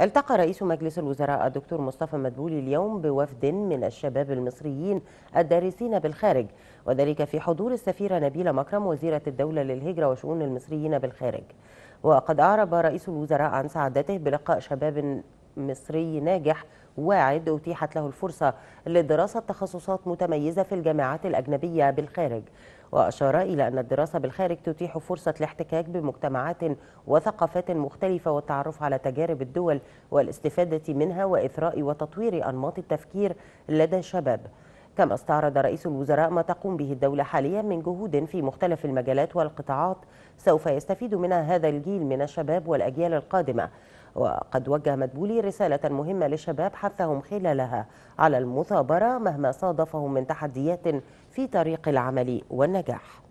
التقى رئيس مجلس الوزراء الدكتور مصطفى مدبولي اليوم بوفد من الشباب المصريين الدارسين بالخارج وذلك في حضور السفيرة نبيلة مكرم وزيرة الدولة للهجرة وشؤون المصريين بالخارج وقد أعرب رئيس الوزراء عن سعادته بلقاء شباب مصري ناجح واعد أتيحت له الفرصة لدراسة تخصصات متميزة في الجامعات الأجنبية بالخارج وأشار إلى أن الدراسة بالخارج تتيح فرصة الاحتكاك بمجتمعات وثقافات مختلفة والتعرف على تجارب الدول والاستفادة منها وإثراء وتطوير أنماط التفكير لدى الشباب كما استعرض رئيس الوزراء ما تقوم به الدولة حاليا من جهود في مختلف المجالات والقطاعات سوف يستفيد منها هذا الجيل من الشباب والأجيال القادمة وقد وجه مدبولي رسالة مهمة للشباب حثهم خلالها على المثابرة مهما صادفهم من تحديات في طريق العمل والنجاح